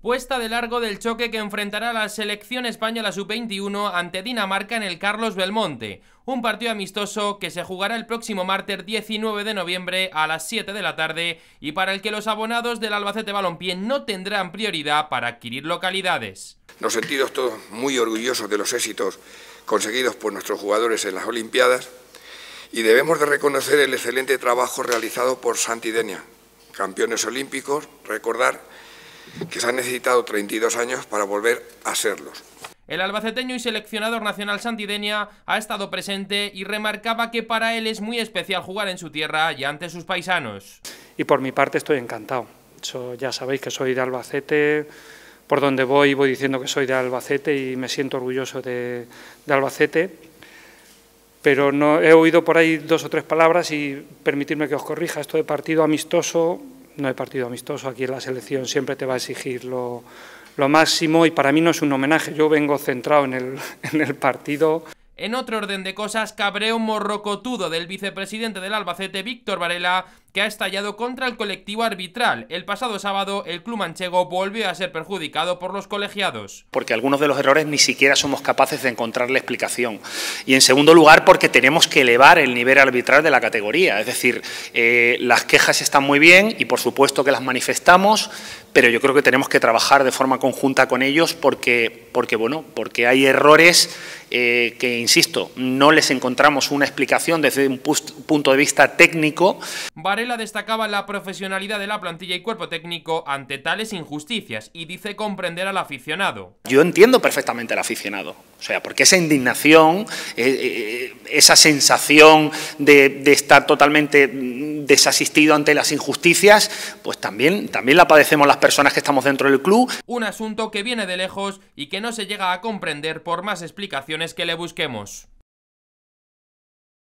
puesta de largo del choque que enfrentará la selección española sub-21 ante Dinamarca en el Carlos Belmonte, un partido amistoso que se jugará el próximo martes 19 de noviembre a las 7 de la tarde y para el que los abonados del Albacete Balompié no tendrán prioridad para adquirir localidades. Nos sentimos todos muy orgullosos de los éxitos conseguidos por nuestros jugadores en las Olimpiadas y debemos de reconocer el excelente trabajo realizado por Santidenia, campeones olímpicos, recordar que se han necesitado 32 años para volver a serlos. El albaceteño y seleccionador nacional Santidenia ha estado presente y remarcaba que para él es muy especial jugar en su tierra y ante sus paisanos. Y por mi parte estoy encantado. ya sabéis que soy de Albacete, por donde voy voy diciendo que soy de Albacete y me siento orgulloso de, Albacete. Pero no, he oído por ahí dos o tres palabras y permitirme que os corrija. Esto de partido amistoso no hay partido amistoso, aquí en la selección siempre te va a exigir lo, lo máximo y para mí no es un homenaje, yo vengo centrado en el, en el partido. En otro orden de cosas, cabreo morrocotudo del vicepresidente del Albacete, Víctor Varela, que ha estallado contra el colectivo arbitral. El pasado sábado, el club manchego volvió a ser perjudicado por los colegiados. Porque algunos de los errores ni siquiera somos capaces de encontrar la explicación. Y en segundo lugar, porque tenemos que elevar el nivel arbitral de la categoría. Es decir, eh, las quejas están muy bien y por supuesto que las manifestamos, pero yo creo que tenemos que trabajar de forma conjunta con ellos porque, porque bueno, porque hay errores eh, que, insisto, no les encontramos una explicación desde un punto de vista técnico la destacaba la profesionalidad de la plantilla y cuerpo técnico ante tales injusticias y dice comprender al aficionado. Yo entiendo perfectamente al aficionado, o sea, porque esa indignación, eh, eh, esa sensación de, estar totalmente mm, desasistido ante las injusticias, pues también, también la padecemos las personas que estamos dentro del club. Un asunto que viene de lejos y que no se llega a comprender por más explicaciones que le busquemos.